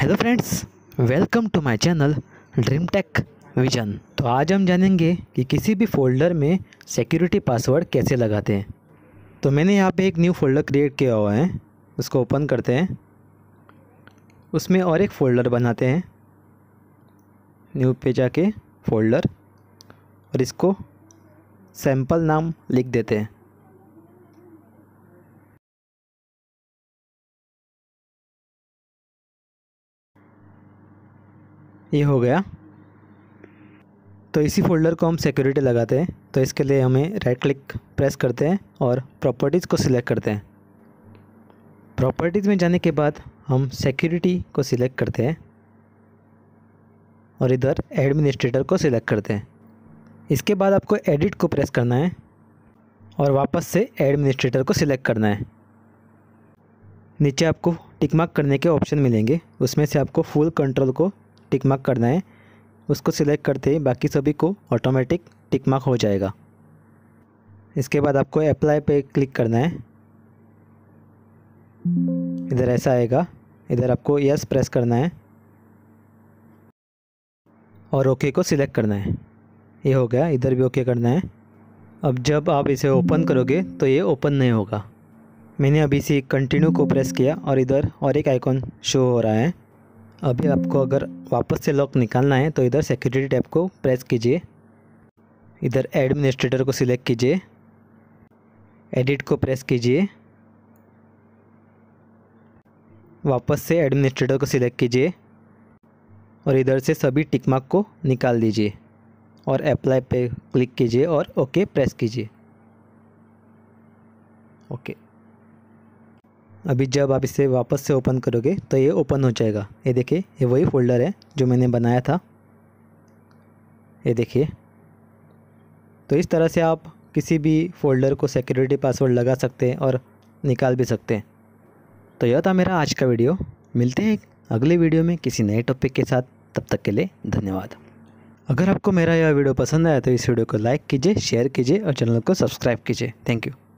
hello friends welcome to my channel Dream Tech Vision तो आज हम जानेंगे कि किसी भी फोल्डर में सिक्योरिटी पासवर्ड कैसे लगाते हैं तो मैंने यहाँ पे एक न्यू फोल्डर क्रिएट किया हुआ है उसको ओपन करते हैं उसमें और एक फ़ोल्डर बनाते हैं न्यू पे जाके फोल्डर और इसको सैम्पल नाम लिख देते हैं ये हो गया तो इसी फोल्डर को हम सिक्योरिटी लगाते हैं तो इसके लिए हमें राइट क्लिक प्रेस करते हैं और प्रॉपर्टीज़ को सिलेक्ट करते हैं प्रॉपर्टीज़ में जाने के बाद हम सिक्योरिटी को सिलेक्ट करते हैं और इधर एडमिनिस्ट्रेटर को सिलेक्ट करते हैं इसके बाद आपको एडिट को प्रेस करना है और वापस से एडमिनिस्ट्रेटर को सिलेक्ट करना है नीचे आपको टिकमार्क करने के ऑप्शन मिलेंगे उसमें से आपको फुल कंट्रोल को टिक मार्क करना है उसको सिलेक्ट करते ही बाकी सभी को ऑटोमेटिक टिक मार्क हो जाएगा इसके बाद आपको अप्लाई पे क्लिक करना है इधर ऐसा आएगा इधर आपको यस प्रेस करना है और ओके को सिलेक्ट करना है ये हो गया इधर भी ओके करना है अब जब आप इसे ओपन करोगे तो ये ओपन नहीं होगा मैंने अभी इसी कंटिन्यू को प्रेस किया और इधर और एक आइकॉन शो हो रहा है अभी आपको अगर वापस से लॉक निकालना है तो इधर सिक्योरिटी टैब को प्रेस कीजिए इधर एडमिनिस्ट्रेटर को सिलेक्ट कीजिए एडिट को प्रेस कीजिए वापस से एडमिनिस्ट्रेटर को सिलेक्ट कीजिए और इधर से सभी टिक मार्क को निकाल दीजिए और अप्लाई पे क्लिक कीजिए और ओके प्रेस कीजिए ओके अभी जब आप इसे वापस से ओपन करोगे तो ये ओपन हो जाएगा ये देखिए ये वही फोल्डर है जो मैंने बनाया था ये देखिए तो इस तरह से आप किसी भी फोल्डर को सिक्योरिटी पासवर्ड लगा सकते हैं और निकाल भी सकते हैं तो यह था मेरा आज का वीडियो मिलते हैं अगले वीडियो में किसी नए टॉपिक के साथ तब तक के लिए धन्यवाद अगर आपको मेरा यह वीडियो पसंद आया तो इस वीडियो को लाइक कीजिए शेयर कीजिए और चैनल को सब्सक्राइब कीजिए थैंक यू